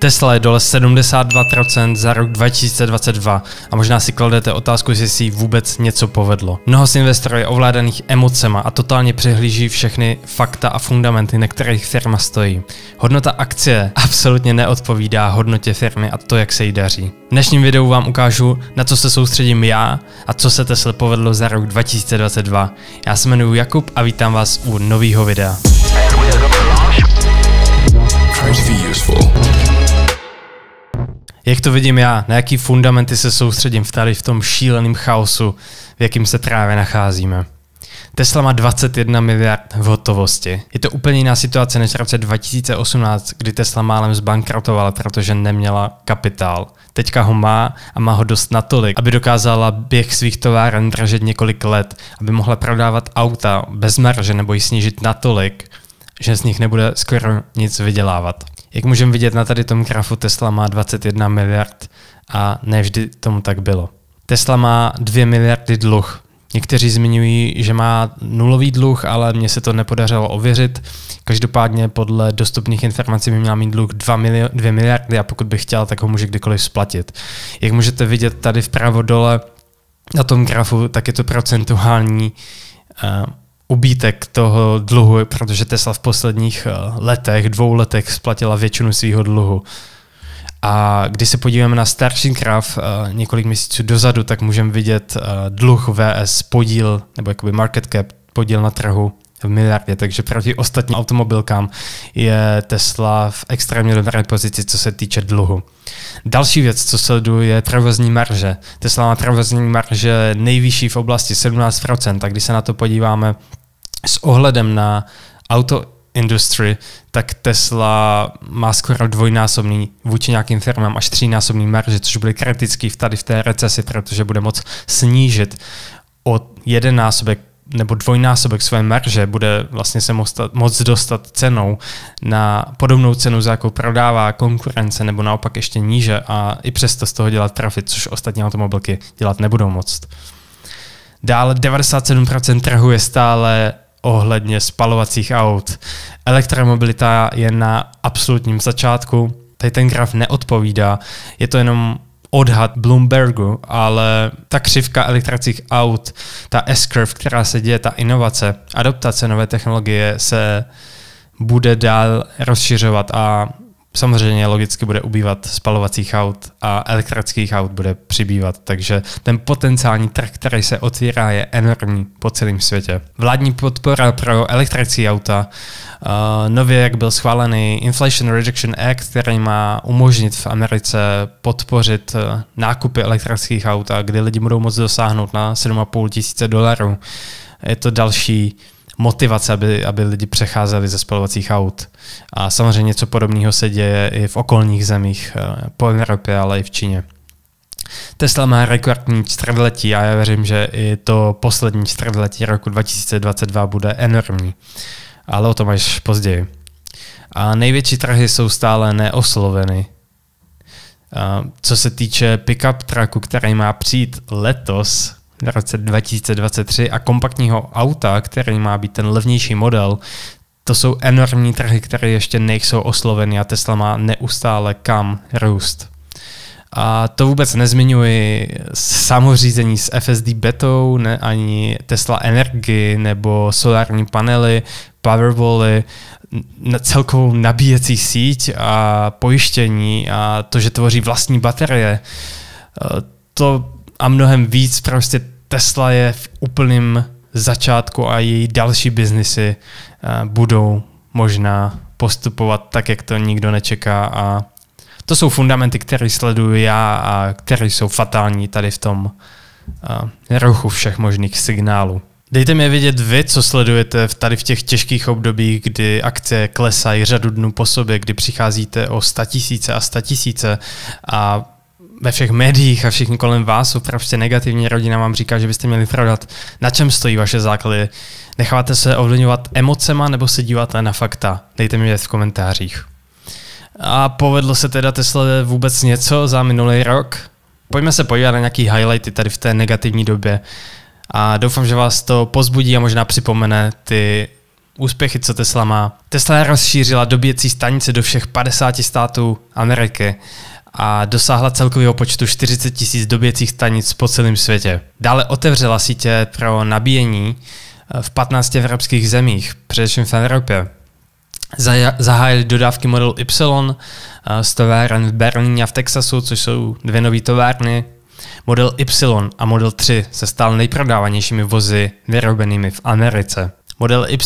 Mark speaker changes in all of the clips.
Speaker 1: Tesla je dole 72% za rok 2022 a možná si kladete otázku, jestli si vůbec něco povedlo. Mnoho z investorů je ovládaných emocema a totálně přehlíží všechny fakta a fundamenty, na kterých firma stojí. Hodnota akcie absolutně neodpovídá hodnotě firmy a to, jak se jí daří. V dnešním videu vám ukážu, na co se soustředím já a co se Tesla povedlo za rok 2022. Já se jmenuji Jakub a vítám vás u nového videa. Jak to vidím já? Na jaký fundamenty se soustředím v tady v tom šíleném chaosu, v jakým se právě nacházíme? Tesla má 21 miliard v hotovosti. Je to úplně jiná situace než v roce 2018, kdy Tesla málem zbankrotovala, protože neměla kapitál. Teďka ho má a má ho dost natolik, aby dokázala běh svých továren dražet několik let, aby mohla prodávat auta bez marže nebo ji snížit natolik, že z nich nebude skoro nic vydělávat. Jak můžeme vidět na tady tom grafu, Tesla má 21 miliard a nevždy tomu tak bylo. Tesla má 2 miliardy dluh. Někteří zmiňují, že má nulový dluh, ale mně se to nepodařilo ověřit. Každopádně podle dostupných informací by měla mít dluh 2, mili- 2 miliardy a pokud by chtěl, tak ho může kdykoliv splatit. Jak můžete vidět tady vpravo dole na tom grafu, tak je to procentuální uh, ubítek toho dluhu, protože Tesla v posledních eh, letech, dvou letech splatila většinu svého dluhu. A když se podíváme na starší graf eh, několik měsíců dozadu, tak můžeme vidět eh, dluh VS podíl, nebo jakoby market cap podíl na trhu v miliardě, takže proti ostatním automobilkám je Tesla v extrémně dobré pozici, co se týče dluhu. Další věc, co sleduju, je provozní marže. Tesla má provozní marže nejvyšší v oblasti 17%, a když se na to podíváme s ohledem na auto industry, tak Tesla má skoro dvojnásobný vůči nějakým firmám až třínásobný marže, což bude kritický v tady v té recesi, protože bude moc snížit o jeden násobek nebo dvojnásobek své marže bude vlastně se moc dostat cenou na podobnou cenu, za jakou prodává konkurence, nebo naopak ještě níže a i přesto z toho dělat trafit, což ostatní automobilky dělat nebudou moc. Dále 97% trhu je stále ohledně spalovacích aut. Elektromobilita je na absolutním začátku, tady ten graf neodpovídá, je to jenom odhad Bloombergu, ale ta křivka elektrických aut, ta S-curve, která se děje, ta inovace, adaptace nové technologie se bude dál rozšiřovat a samozřejmě logicky bude ubývat spalovacích aut a elektrických aut bude přibývat, takže ten potenciální trh, který se otvírá, je enormní po celém světě. Vládní podpora pro elektrické auta, eh, nově jak byl schválený Inflation Reduction Act, který má umožnit v Americe podpořit eh, nákupy elektrických aut, a kdy lidi budou moct dosáhnout na 7,5 tisíce dolarů. Je to další motivace, aby, aby lidi přecházeli ze spalovacích aut. A samozřejmě něco podobného se děje i v okolních zemích, eh, po Evropě, ale i v Číně. Tesla má rekordní čtvrtletí a já věřím, že i to poslední čtvrtletí roku 2022 bude enormní. Ale o tom až později. A největší trhy jsou stále neosloveny. A co se týče pickup trucku, který má přijít letos, v roce 2023 a kompaktního auta, který má být ten levnější model, to jsou enormní trhy, které ještě nejsou osloveny a Tesla má neustále kam růst. A to vůbec nezmiňuji samořízení s FSD betou, ne ani Tesla Energy nebo solární panely, powerwally, celkovou nabíjecí síť a pojištění a to, že tvoří vlastní baterie. E, to a mnohem víc prostě Tesla je v úplném začátku a její další biznisy eh, budou možná postupovat tak, jak to nikdo nečeká a to jsou fundamenty, které sleduju já a které jsou fatální tady v tom eh, ruchu všech možných signálů. Dejte mi vědět vy, co sledujete tady v těch těžkých obdobích, kdy akcie klesají řadu dnů po sobě, kdy přicházíte o sta tisíce a sta tisíce a ve všech médiích a všichni kolem vás jsou prostě negativní. Rodina vám říká, že byste měli pravdat. Na čem stojí vaše základy? Necháváte se ovlivňovat emocema nebo se díváte na fakta? Dejte mi vědět v komentářích. A povedlo se teda Tesla vůbec něco za minulý rok? Pojďme se podívat na nějaký highlighty tady v té negativní době. A doufám, že vás to pozbudí a možná připomene ty úspěchy, co Tesla má. Tesla rozšířila dobíjecí stanice do všech 50 států Ameriky a dosáhla celkového počtu 40 tisíc doběcích stanic po celém světě. Dále otevřela sítě pro nabíjení eh, v 15 evropských zemích, především v Evropě. Zahájili dodávky model Y eh, z továren v Berlíně a v Texasu, což jsou dvě nové továrny. Model Y a Model 3 se stal nejprodávanějšími vozy vyrobenými v Americe. Model Y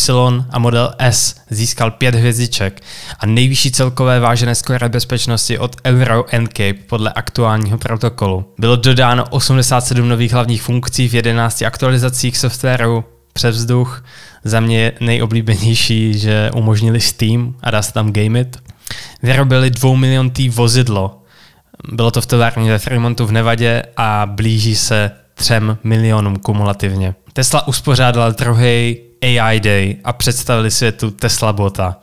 Speaker 1: a model S získal pět hvězdiček a nejvyšší celkové vážené skóre bezpečnosti od Euro NCAP podle aktuálního protokolu. Bylo dodáno 87 nových hlavních funkcí v 11 aktualizacích softwaru převzduch. Za mě je nejoblíbenější, že umožnili Steam a dá se tam gamit. Vyrobili dvou milion tý vozidlo. Bylo to v továrně ve Fremontu v Nevadě a blíží se třem milionům kumulativně. Tesla uspořádala druhý AI Day a představili světu Tesla bota.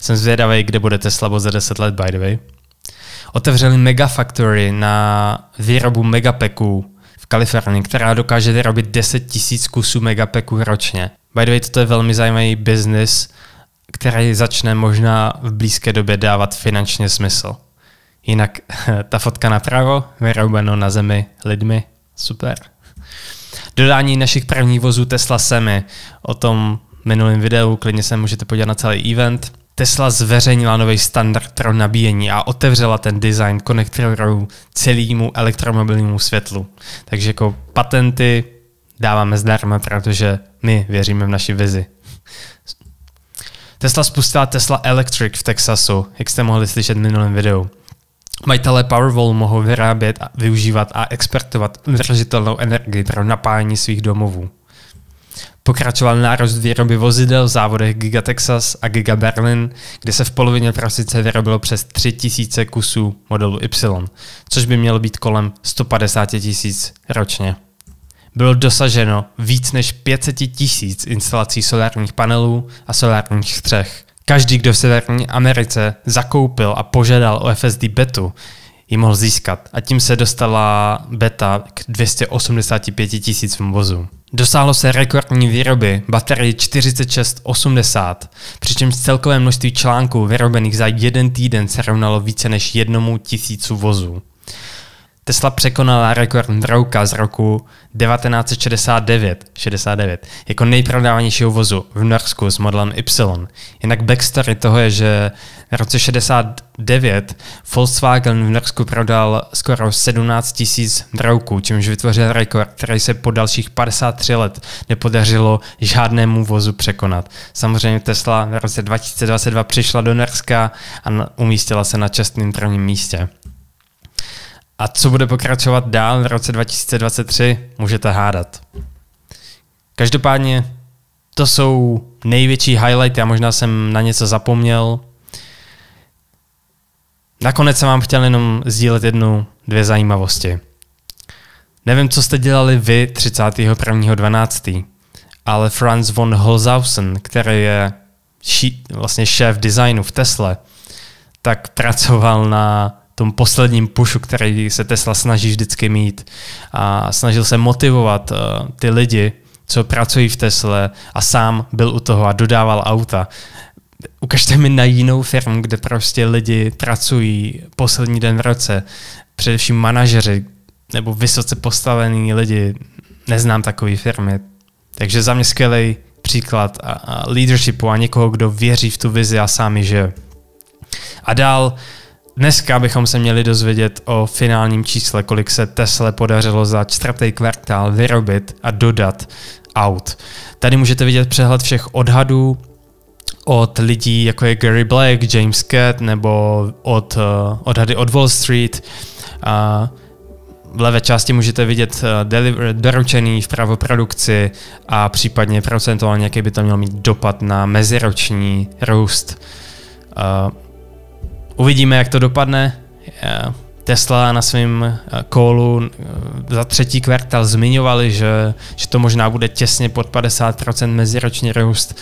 Speaker 1: Jsem zvědavý, kde bude Tesla bot za 10 let, by the way. Otevřeli Megafactory na výrobu Megapacků v Kalifornii, která dokáže vyrobit 10 000 kusů Megapacků ročně. By the way, toto je velmi zajímavý biznis, který začne možná v blízké době dávat finančně smysl. Jinak ta fotka napravo, vyrobeno na zemi lidmi, super. Dodání našich prvních vozů Tesla Semi. O tom minulém videu klidně se můžete podívat na celý event. Tesla zveřejnila nový standard pro nabíjení a otevřela ten design konektorů celému elektromobilnímu světlu. Takže jako patenty dáváme zdarma, protože my věříme v naši vizi. Tesla spustila Tesla Electric v Texasu, jak jste mohli slyšet v minulém videu. Majitelé Powerwall mohou vyrábět, a využívat a expertovat udržitelnou energii pro napájení svých domovů. Pokračoval nárost výroby vozidel v závodech Giga Texas a Giga Berlin, kde se v polovině prosice vyrobilo přes 3000 kusů modelu Y, což by mělo být kolem 150 tisíc ročně. Bylo dosaženo víc než 500 tisíc instalací solárních panelů a solárních střech, Každý, kdo v Severní Americe zakoupil a požádal o FSD betu, ji mohl získat a tím se dostala beta k 285 tisíc vozu. Dosáhlo se rekordní výroby baterie 4680, přičemž celkové množství článků vyrobených za jeden týden se rovnalo více než jednomu tisícu vozů. Tesla překonala rekord Drouka z roku 1969 69, jako nejprodávanějšího vozu v Norsku s modelem Y. Jinak backstory toho je, že v roce 69 Volkswagen v Norsku prodal skoro 17 tisíc Drouků, čímž vytvořil rekord, který se po dalších 53 let nepodařilo žádnému vozu překonat. Samozřejmě Tesla v roce 2022 přišla do Norska a umístila se na čestným prvním místě. A co bude pokračovat dál v roce 2023, můžete hádat. Každopádně to jsou největší highlighty, já možná jsem na něco zapomněl. Nakonec jsem vám chtěl jenom sdílet jednu, dvě zajímavosti. Nevím, co jste dělali vy 31.12., ale Franz von Holzhausen, který je ší, vlastně šéf designu v Tesle, tak pracoval na tom posledním pushu, který se Tesla snaží vždycky mít. A snažil se motivovat eh, ty lidi, co pracují v Tesle a sám byl u toho a dodával auta. Ukažte mi na jinou firmu, kde prostě lidi pracují poslední den v roce, především manažeři nebo vysoce postavení lidi. Neznám takové firmy. Takže za mě skvělý příklad a, leadershipu a někoho, kdo věří v tu vizi a sám že. A dál Dneska bychom se měli dozvědět o finálním čísle, kolik se Tesle podařilo za čtvrtý kvartál vyrobit a dodat aut. Tady můžete vidět přehled všech odhadů od lidí, jako je Gary Black, James Cat, nebo od uh, odhady od Wall Street. A v levé části můžete vidět eh, deliver, doručený v pravoprodukci a případně procentuálně, jaký by to mělo mít dopad na meziroční růst. Uh, Uvidíme, jak to dopadne. Eh, Tesla na svém eh, kolu eh, za třetí kvartál zmiňovali, že, že to možná bude těsně pod 50% meziroční růst,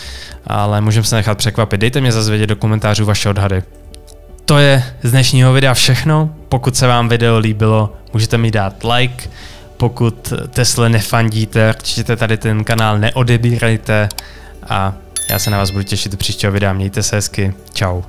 Speaker 1: ale můžeme se nechat překvapit. Dejte mě zazvědět do komentářů vaše odhady. To je z dnešního videa všechno. Pokud se vám video líbilo, můžete mi dát like. Pokud Tesla nefandíte, určitě tady ten kanál neodebírejte a já se na vás budu těšit do příštího videa. Mějte se hezky. Čau.